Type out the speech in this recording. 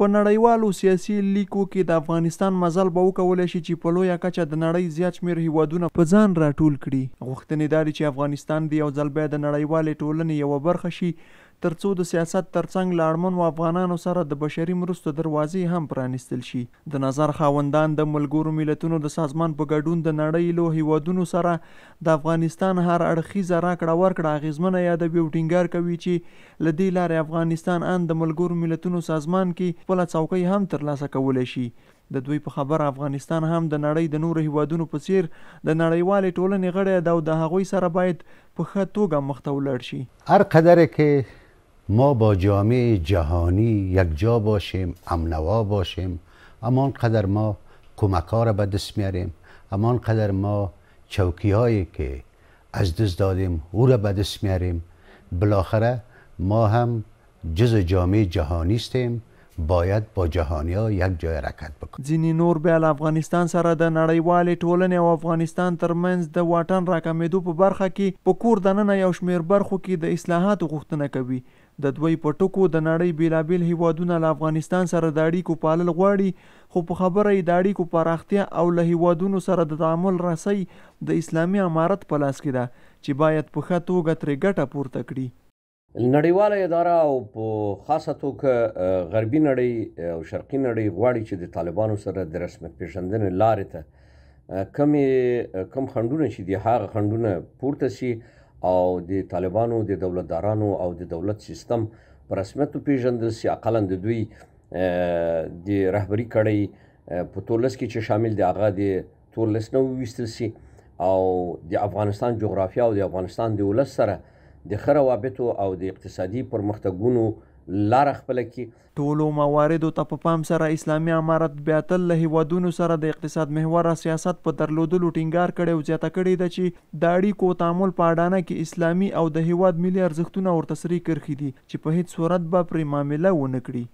په نړیوالو سیاسي لیکو کې د افغانستان مزل به وکولی شي چې په لویه کچه د نړۍ زیات شمیر هیوادونه په ځان راټول کړي غوښتنې دا چې افغانستان د یو ځل بیا د نړیوالې ټولنې یوه برخه شي ترڅو د سیاست ترڅنګ لاړمن و افغانانو سره د بشري مرستو دروازې هم پرانیستل شي د نظر خاوندان د ملګرو ملتونو د سازمان په ګډون د نړۍ لو هیوادونو سره د افغانستان هر اړخیزه راکړه ورکړه اغیزمنه یادوي او ټینګار کوي چې له دې لارې افغانستان ان د ملګرو ملتونو سازمان کې خپله څوکۍ هم ترلاسه کولی شي د دوی په خبره افغانستان هم د نړۍ د نورو هیوادونو په څیر د نړیوالې ټولنې غړی ده او د هغوی سره باید په ښه توګه مخ ته ولاړ شي هر قدر کې ما با جامعه جهانی یک جا باشیم امنوا باشیم اما انقدر ما کمک ها را به دست میاریم اما انقدر ما چوکی هایی که از دست دادیم او را به دست میاریم بالاخره ما هم جز جامعه جهانی استیم باید با جهانی ها یک جای حرکت وکړو ځینې نور بیا له افغانستان سره د نړیوالې ټولنې او افغانستان ترمنځ د واټن راکمېدو په برخه کې په کور دننه یو شمیر برخو کې د اصلاحات غوښتنه کوي د دوی په ټکو د نړۍ بیلابیل هیوادونه له افغانستان سره د اړیکو پالل غواړي خو په خبره یې د اړیکو پراختیا او له هیوادونو سره د تعامل رسۍ د اسلامي امارت په لاس کې ده چې باید په ښه توګه ترې ګټه پورته کړي نړیواله اداره او په خاصه توګه غربي نړۍ او شرقي نړۍ غواړي چې د طالبانو سره د رسمیت پیژندنې لارې ته کمی کم خندونه چې دي هغه خندونه پورته شي او د طالبانو د دولتدارانو او د دولت سیستم پر رسمیت پیژندل سي اقلا د دوی د رهبری کړي په تولس کې چې شامل دی هغه د تولس نو وستل سي او د افغانستان جغرافیه او د افغانستان د ولس سره د خره وابطو او د اقتصادي پرمختګونو لار خپل کی ټولو مواردو ته په پام سره اسلامي امارت بیا تل له هیوادونو سره د اقتصاد محوره سیاست په درلودلو ټینګار کړي او زیاته کړي ده چې د اړیکو تعامل په اډانه کې اسلامي او د هیواد ملي ارزښتونه ورته سري کرخي دي چې په هیڅ صورت به پرې معامله ونه کړي